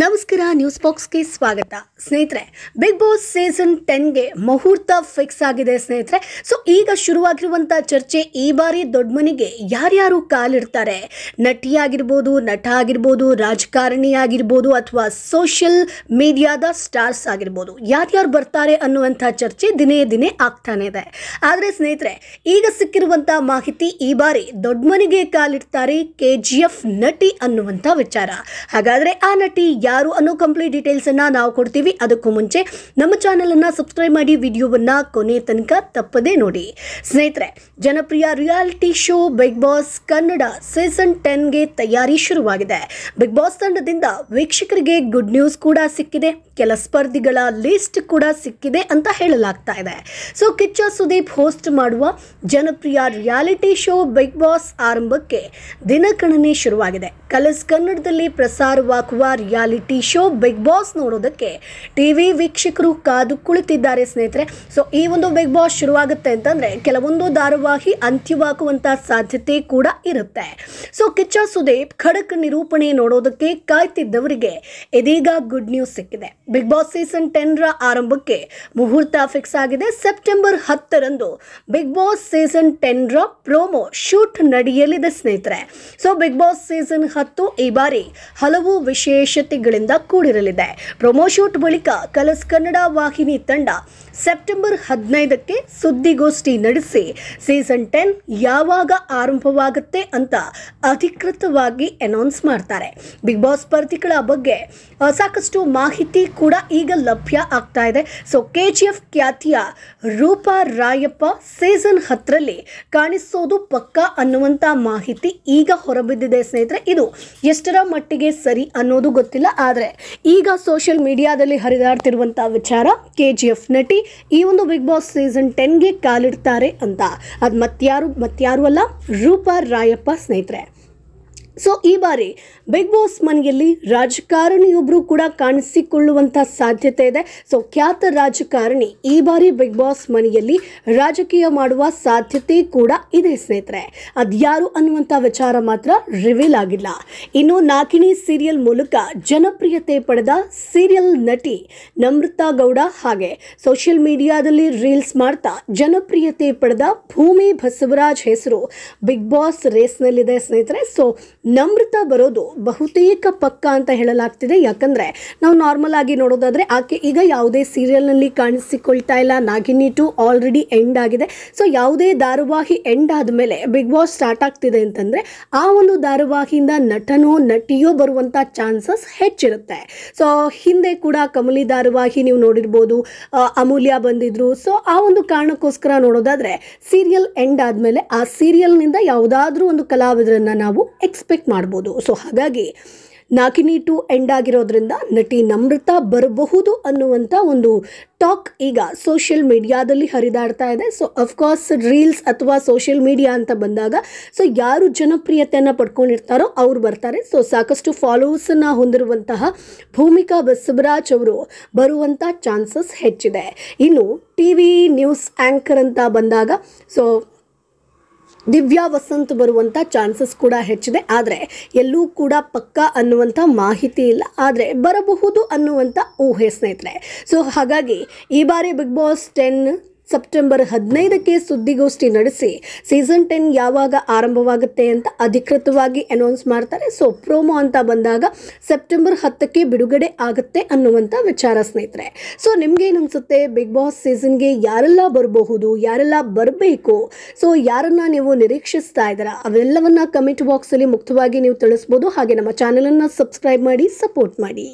ನಮಸ್ಕಾರ ನ್ಯೂಸ್ ಬಾಕ್ಸ್ಗೆ ಸ್ವಾಗತ ಸ್ನೇಹಿತರೆ ಬಿಗ್ ಬಾಸ್ ಸೀಸನ್ ಟೆನ್ಗೆ ಮುಹೂರ್ತ ಫಿಕ್ಸ್ ಆಗಿದೆ ಸ್ನೇಹಿತರೆ ಸೊ ಈಗ ಶುರುವಾಗಿರುವಂಥ ಚರ್ಚೆ ಈ ಬಾರಿ ದೊಡ್ಡ ಮನೆಗೆ ಯಾರ್ಯಾರು ಕಾಲಿಡ್ತಾರೆ ಆಗಿರ್ಬೋದು ನಟ ಆಗಿರ್ಬೋದು ರಾಜಕಾರಣಿ ಆಗಿರ್ಬೋದು ಅಥವಾ ಸೋಷಿಯಲ್ ಮೀಡಿಯಾದ ಸ್ಟಾರ್ಸ್ ಆಗಿರ್ಬೋದು ಯಾರ್ಯಾರು ಬರ್ತಾರೆ ಅನ್ನುವಂಥ ಚರ್ಚೆ ದಿನೇ ದಿನೇ ಆಗ್ತಾನೆ ಇದೆ ಆದರೆ ಸ್ನೇಹಿತರೆ ಈಗ ಸಿಕ್ಕಿರುವಂಥ ಮಾಹಿತಿ ಈ ಬಾರಿ ದೊಡ್ಡ ಮನೆಗೆ ಕಾಲಿಡ್ತಾರೆ ಕೆ ಜಿ ಎಫ್ ನಟಿ ಅನ್ನುವಂಥ ವಿಚಾರ ಹಾಗಾದರೆ ಆ ನಟಿ ಯಾರು ಅನ್ನೋ ಕಂಪ್ಲೀಟ್ ಡೀಟೇಲ್ಸನ್ನು ನಾವು ಕೊಡ್ತೀವಿ ಅದಕ್ಕೂ ಮುಂಚೆ ನಮ್ಮ ಚಾನಲನ್ನು ಸಬ್ಸ್ಕ್ರೈಬ್ ಮಾಡಿ ವಿಡಿಯೋವನ್ನು ಕೊನೆ ತನಕ ತಪ್ಪದೇ ನೋಡಿ ಸ್ನೇಹಿತರೆ ಜನಪ್ರಿಯ reality show Bigg Boss Kannada season ಟೆನ್ಗೆ ತಯಾರಿ ಶುರುವಾಗಿದೆ ಬಿಗ್ ಬಾಸ್ ತಂಡದಿಂದ ವೀಕ್ಷಕರಿಗೆ ಗುಡ್ ನ್ಯೂಸ್ ಕೂಡ ಸಿಕ್ಕಿದೆ ಕೆಲ ಸ್ಪರ್ಧಿಗಳ ಲಿಸ್ಟ್ ಕೂಡ ಸಿಕ್ಕಿದೆ ಅಂತ ಹೇಳಲಾಗ್ತಾ ಇದೆ ಸೊ ಕಿಚ್ಚ ಸುದೀಪ್ ಹೋಸ್ಟ್ ಮಾಡುವ ಜನಪ್ರಿಯ ರಿಯಾಲಿಟಿ ಶೋ ಬಿಗ್ ಬಾಸ್ ಆರಂಭಕ್ಕೆ ದಿನಗಣನೆ ಶುರುವಾಗಿದೆ ಕಲರ್ಸ್ ಕನ್ನಡದಲ್ಲಿ ಪ್ರಸಾರವಾಗುವ ರಿಯಾಲಿಟಿ ಶೋ ಬಿಗ್ ಬಾಸ್ ನೋಡೋದಕ್ಕೆ ಟಿವಿ ವೀಕ್ಷಕರು ಕಾದು ಕುಳಿತಿದ್ದಾರೆ ಸ್ನೇಹಿತರೆ ಸೊ ಈ ಒಂದು ಬಿಗ್ ಬಾಸ್ ಶುರುವಾಗುತ್ತೆ ಅಂತಂದ್ರೆ ಕೆಲವೊಂದು ಧಾರಾವಾಹಿ ಅಂತ್ಯವಾಗುವಂತ ಸಾಧ್ಯತೆ ಕೂಡ ಇರುತ್ತೆ ಸೊ ಕಿಚ್ಚ ಸುದೀಪ್ ಖಡಕ್ ನಿರೂಪಣೆ ನೋಡೋದಕ್ಕೆ ಕಾಯ್ತಿದ್ದವರಿಗೆ ಇದೀಗ ಗುಡ್ ನ್ಯೂಸ್ ಸಿಕ್ಕಿದೆ ಬಿಗ್ ಬಾಸ್ ಸೀಸನ್ ರ ಆರಂಭಕ್ಕೆ ಮುಹೂರ್ತ ಫಿಕ್ಸ್ ಆಗಿದೆ ಸೆಪ್ಟೆಂಬರ್ ಹತ್ತರಂದು ಬಿಗ್ ಬಾಸ್ ಸೀಸನ್ ರ ಪ್ರೋಮೋ ಶೂಟ್ ನಡೆಯಲಿದೆ ಸ್ನೇಹಿತರೆ ಸೊ ಬಿಗ್ ಬಾಸ್ ಸೀಸನ್ ಹತ್ತು ಈ ಬಾರಿ ಹಲವು ವಿಶೇಷತೆಗಳಿಂದ ಕೂಡಿರಲಿದೆ ಪ್ರೋಮೋ ಶೂಟ್ ಬಳಿಕ ಕಲಸ್ ಕನ್ನಡ ವಾಹಿನಿ ತಂಡ ಸೆಪ್ಟೆಂಬರ್ ಹದಿನೈದಕ್ಕೆ ಸುದ್ದಿಗೋಷ್ಠಿ ನಡೆಸಿ ಸೀಸನ್ ಟೆನ್ ಯಾವಾಗ ಆರಂಭವಾಗುತ್ತೆ ಅಂತ ಅಧಿಕೃತವಾಗಿ ಅನೌನ್ಸ್ ಮಾಡ್ತಾರೆ ಬಿಗ್ ಬಾಸ್ ಸ್ಪರ್ಧಿಗಳ ಬಗ್ಗೆ ಸಾಕಷ್ಟು ಮಾಹಿತಿ ಕೂಡ ಈಗ ಲಭ್ಯ ಆಗ್ತಾ ಇದೆ ಸೊ ಕೆ ಜಿ ಎಫ್ ಖ್ಯಾತಿಯ ರೂಪಾ ರಾಯಪ್ಪ ಸೀಸನ್ ಹತ್ತರಲ್ಲಿ ಕಾಣಿಸೋದು ಪಕ್ಕ ಅನ್ನುವಂಥ ಮಾಹಿತಿ ಈಗ ಹೊರಬಿದ್ದಿದೆ ಸ್ನೇಹಿತರೆ ಇದು ಎಷ್ಟರ ಮಟ್ಟಿಗೆ ಸರಿ ಅನ್ನೋದು ಗೊತ್ತಿಲ್ಲ ಆದರೆ ಈಗ ಸೋಷಿಯಲ್ ಮೀಡಿಯಾದಲ್ಲಿ ಹರಿದಾಡ್ತಿರುವಂಥ ವಿಚಾರ ಕೆ ಜಿ ಎಫ್ ನಟಿ ಈ ಒಂದು ಬಿಗ್ ಬಾಸ್ ಸೀಸನ್ ಟೆನ್ಗೆ ಕಾಲಿಡ್ತಾರೆ ಅಂತ ಅದು ಮತ್ಯಾರು ಮತ್ಯಾರು ಅಲ್ಲ ರೂಪಾ ರಾಯಪ್ಪ ಸ್ನೇಹಿತರೆ ಸೊ ಈ ಬಾರಿ ಬಿಗ್ ಬಾಸ್ ಮನೆಯಲ್ಲಿ ರಾಜಕಾರಣಿಯೊಬ್ಬರು ಕೂಡ ಕಾಣಿಸಿಕೊಳ್ಳುವಂಥ ಸಾಧ್ಯತೆ ಇದೆ ಸೊ ಖ್ಯಾತ ರಾಜಕಾರಣಿ ಈ ಬಾರಿ ಬಿಗ್ ಬಾಸ್ ಮನೆಯಲ್ಲಿ ರಾಜಕೀಯ ಮಾಡುವ ಸಾಧ್ಯತೆ ಕೂಡ ಇದೆ ಸ್ನೇಹಿತರೆ ಅದ್ಯಾರು ಅನ್ನುವಂಥ ವಿಚಾರ ಮಾತ್ರ ರಿವೀಲ್ ಆಗಿಲ್ಲ ಇನ್ನು ನಾಕಿಣಿ ಸೀರಿಯಲ್ ಮೂಲಕ ಜನಪ್ರಿಯತೆ ಪಡೆದ ಸೀರಿಯಲ್ ನಟಿ ನಮ್ರತಾ ಗೌಡ ಹಾಗೆ ಸೋಷಿಯಲ್ ಮೀಡಿಯಾದಲ್ಲಿ ರೀಲ್ಸ್ ಮಾಡ್ತಾ ಜನಪ್ರಿಯತೆ ಪಡೆದ ಭೂಮಿ ಬಸವರಾಜ್ ಹೆಸರು ಬಿಗ್ ಬಾಸ್ ರೇಸ್ನಲ್ಲಿದೆ ಸ್ನೇಹಿತರೆ ಸೊ ನಮ್ರತ ಬರೋದು ಬಹುತೇಕ ಪಕ್ಕ ಅಂತ ಹೇಳಲಾಗ್ತಿದೆ ಯಾಕಂದರೆ ನಾವು ನಾರ್ಮಲ್ ಆಗಿ ನೋಡೋದಾದರೆ ಆಕೆ ಈಗ ಯಾವುದೇ ಸೀರಿಯಲ್ನಲ್ಲಿ ಕಾಣಿಸಿಕೊಳ್ತಾ ಇಲ್ಲ ನಾಗಿನಿ ಟು ಆಲ್ರೆಡಿ ಎಂಡ್ ಆಗಿದೆ ಸೊ ಯಾವುದೇ ಧಾರಾವಾಹಿ ಎಂಡ್ ಆದಮೇಲೆ ಬಿಗ್ ಬಾಸ್ ಸ್ಟಾರ್ಟ್ ಆಗ್ತಿದೆ ಅಂತಂದರೆ ಆ ಒಂದು ಧಾರಾವಾಹಿಯಿಂದ ನಟನೋ ನಟಿಯೋ ಬರುವಂಥ ಚಾನ್ಸಸ್ ಹೆಚ್ಚಿರುತ್ತೆ ಸೊ ಹಿಂದೆ ಕೂಡ ಕಮಲಿ ಧಾರಾವಾಹಿ ನೀವು ನೋಡಿರ್ಬೋದು ಅಮೂಲ್ಯ ಬಂದಿದ್ರು ಸೊ ಆ ಒಂದು ಕಾರಣಕ್ಕೋಸ್ಕರ ನೋಡೋದಾದರೆ ಸೀರಿಯಲ್ ಎಂಡ್ ಆದಮೇಲೆ ಆ ಸೀರಿಯಲ್ನಿಂದ ಯಾವುದಾದ್ರೂ ಒಂದು ಕಲಾವಿದರನ್ನು ನಾವು ಎಕ್ಸ್ಪೆಕ್ಟ್ ಎಕ್ಸ್ಪೆಕ್ಟ್ ಮಾಡ್ಬೋದು ಸೊ ಹಾಗಾಗಿ ನಾಕಿನಿ ಟು ಎಂಡ್ ಆಗಿರೋದ್ರಿಂದ ನಟಿ ನಮ್ರತ ಬರಬಹುದು ಅನ್ನುವಂಥ ಒಂದು ಟಾಕ್ ಈಗ ಸೋಷಿಯಲ್ ಮೀಡಿಯಾದಲ್ಲಿ ಹರಿದಾಡ್ತಾ ಇದೆ ಸೊ ಅಫ್ಕೋರ್ಸ್ ರೀಲ್ಸ್ ಅಥವಾ ಸೋಷಿಯಲ್ ಮೀಡಿಯಾ ಅಂತ ಬಂದಾಗ ಸೊ ಯಾರು ಜನಪ್ರಿಯತೆಯನ್ನು ಪಡ್ಕೊಂಡಿರ್ತಾರೋ ಅವ್ರು ಬರ್ತಾರೆ ಸೊ ಸಾಕಷ್ಟು ಫಾಲೋವರ್ಸನ್ನು ಹೊಂದಿರುವಂತಹ ಭೂಮಿಕಾ ಬಸವರಾಜ್ ಅವರು ಬರುವಂಥ ಚಾನ್ಸಸ್ ಹೆಚ್ಚಿದೆ ಇನ್ನು ಟಿ ವಿ ನ್ಯೂಸ್ ಆ್ಯಂಕರ್ ಅಂತ ಬಂದಾಗ ಸೊ ದಿವ್ಯಾ ವಸಂತ್ ಬರುವಂಥ ಚಾನ್ಸಸ್ ಕೂಡ ಹೆಚ್ಚಿದೆ ಆದರೆ ಎಲ್ಲೂ ಕೂಡ ಪಕ್ಕ ಅನ್ನುವಂಥ ಮಾಹಿತಿ ಇಲ್ಲ ಆದರೆ ಬರಬಹುದು ಅನ್ನುವಂಥ ಊಹೆ ಸ್ನೇಹಿತರೆ ಸೊ ಹಾಗಾಗಿ ಈ ಬಾರಿ ಬಿಗ್ ಬಾಸ್ ಟೆನ್ ಸೆಪ್ಟೆಂಬರ್ ಹದಿನೈದಕ್ಕೆ ಸುದ್ದಿಗೋಷ್ಠಿ ನಡೆಸಿ ಸೀಸನ್ ಟೆನ್ ಯಾವಾಗ ಆರಂಭವಾಗುತ್ತೆ ಅಂತ ಅಧಿಕೃತವಾಗಿ ಅನೌನ್ಸ್ ಮಾಡ್ತಾರೆ ಸೊ ಪ್ರೋಮೋ ಅಂತ ಬಂದಾಗ ಸೆಪ್ಟೆಂಬರ್ ಹತ್ತಕ್ಕೆ ಬಿಡುಗಡೆ ಆಗುತ್ತೆ ಅನ್ನುವಂಥ ವಿಚಾರ ಸ್ನೇಹಿತರೆ ಸೊ ನಿಮಗೇನಿಸುತ್ತೆ ಅನಿಸುತ್ತೆ ಬಿಗ್ ಬಾಸ್ ಸೀಸನ್ಗೆ ಯಾರೆಲ್ಲ ಬರಬಹುದು ಯಾರೆಲ್ಲ ಬರಬೇಕು ಸೊ ಯಾರನ್ನ ನೀವು ನಿರೀಕ್ಷಿಸ್ತಾ ಇದ್ದೀರಾ ಅವೆಲ್ಲವನ್ನ ಕಮೆಂಟ್ ಬಾಕ್ಸಲ್ಲಿ ಮುಕ್ತವಾಗಿ ನೀವು ತಿಳಿಸ್ಬೋದು ಹಾಗೆ ನಮ್ಮ ಚಾನಲನ್ನು ಸಬ್ಸ್ಕ್ರೈಬ್ ಮಾಡಿ ಸಪೋರ್ಟ್ ಮಾಡಿ